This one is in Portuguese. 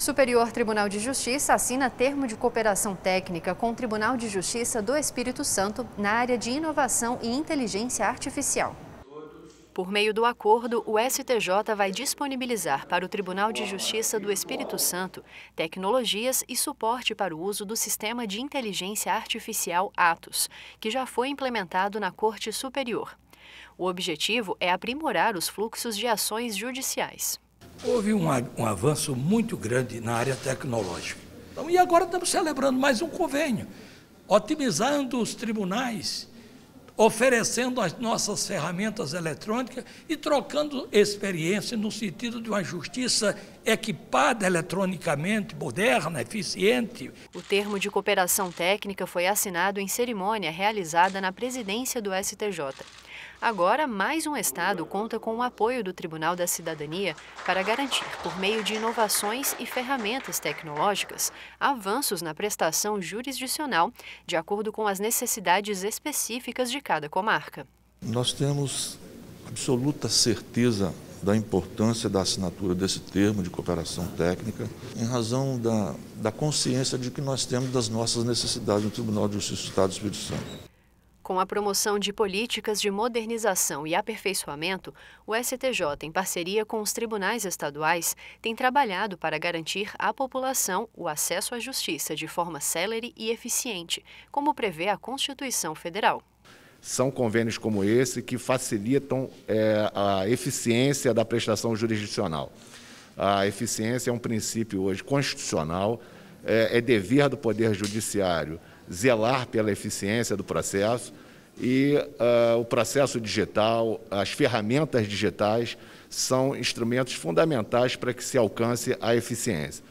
Superior Tribunal de Justiça assina termo de cooperação técnica com o Tribunal de Justiça do Espírito Santo na área de inovação e inteligência artificial. Por meio do acordo, o STJ vai disponibilizar para o Tribunal de Justiça do Espírito Santo tecnologias e suporte para o uso do sistema de inteligência artificial Atos, que já foi implementado na Corte Superior. O objetivo é aprimorar os fluxos de ações judiciais houve um, um avanço muito grande na área tecnológica. Então, e agora estamos celebrando mais um convênio, otimizando os tribunais, oferecendo as nossas ferramentas eletrônicas e trocando experiência no sentido de uma justiça equipada eletronicamente, moderna, eficiente. O termo de cooperação técnica foi assinado em cerimônia realizada na presidência do STJ. Agora, mais um Estado conta com o apoio do Tribunal da Cidadania para garantir, por meio de inovações e ferramentas tecnológicas, avanços na prestação jurisdicional, de acordo com as necessidades específicas de cada comarca. Nós temos absoluta certeza da importância da assinatura desse termo de cooperação técnica, em razão da, da consciência de que nós temos das nossas necessidades no Tribunal de Justiça do Estado do Espírito Santo. Com a promoção de políticas de modernização e aperfeiçoamento, o STJ, em parceria com os tribunais estaduais, tem trabalhado para garantir à população o acesso à justiça de forma célere e eficiente, como prevê a Constituição Federal. São convênios como esse que facilitam é, a eficiência da prestação jurisdicional. A eficiência é um princípio hoje constitucional, é, é dever do Poder Judiciário zelar pela eficiência do processo e uh, o processo digital, as ferramentas digitais são instrumentos fundamentais para que se alcance a eficiência.